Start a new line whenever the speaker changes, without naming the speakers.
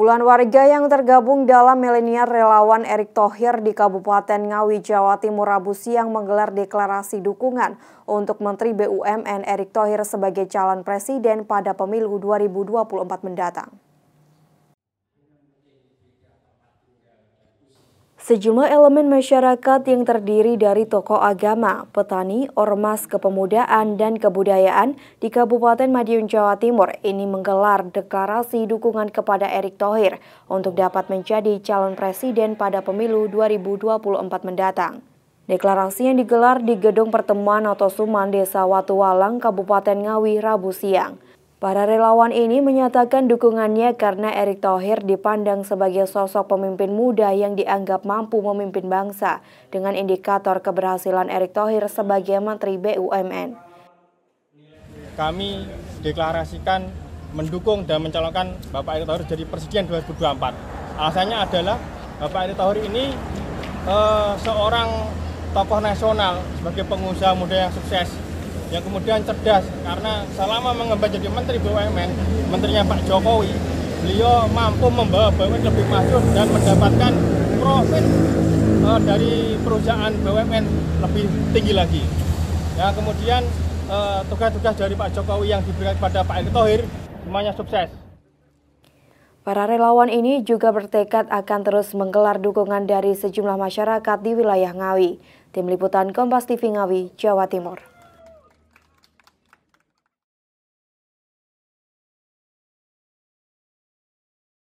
Puluhan warga yang tergabung dalam milenial relawan Erick Thohir di Kabupaten Ngawi, Jawa Timur Rabu siang menggelar deklarasi dukungan untuk Menteri BUMN Erick Thohir sebagai calon presiden pada pemilu 2024 mendatang. Sejumlah elemen masyarakat yang terdiri dari tokoh agama, petani, ormas kepemudaan, dan kebudayaan di Kabupaten Madiun, Jawa Timur ini menggelar deklarasi dukungan kepada Erick Thohir untuk dapat menjadi calon presiden pada pemilu 2024 mendatang. Deklarasi yang digelar di Gedung Pertemuan Otosuman Desa Watuwalang, Kabupaten Ngawi, Rabu siang. Para relawan ini menyatakan dukungannya karena Erick Thohir dipandang sebagai sosok pemimpin muda yang dianggap mampu memimpin bangsa dengan indikator keberhasilan Erick Thohir sebagai Menteri BUMN.
Kami deklarasikan mendukung dan mencalonkan Bapak Erick Thohir jadi Presiden 2024. Alasannya adalah Bapak Erick Thohir ini uh, seorang tokoh nasional sebagai pengusaha muda yang sukses yang kemudian cerdas karena selama mengemban jadi menteri BUMN, menterinya Pak Jokowi, beliau mampu membawa BUMN lebih maju dan mendapatkan profit uh, dari perusahaan BUMN lebih tinggi lagi. Ya, kemudian tugas eh, tugas-tugas dari Pak Jokowi yang diberikan kepada Pak Erick Thohir semuanya sukses. Para
relawan ini juga bertekad akan terus menggelar dukungan dari sejumlah masyarakat di wilayah Ngawi. Tim Liputan Kompas TV Ngawi, Jawa Timur.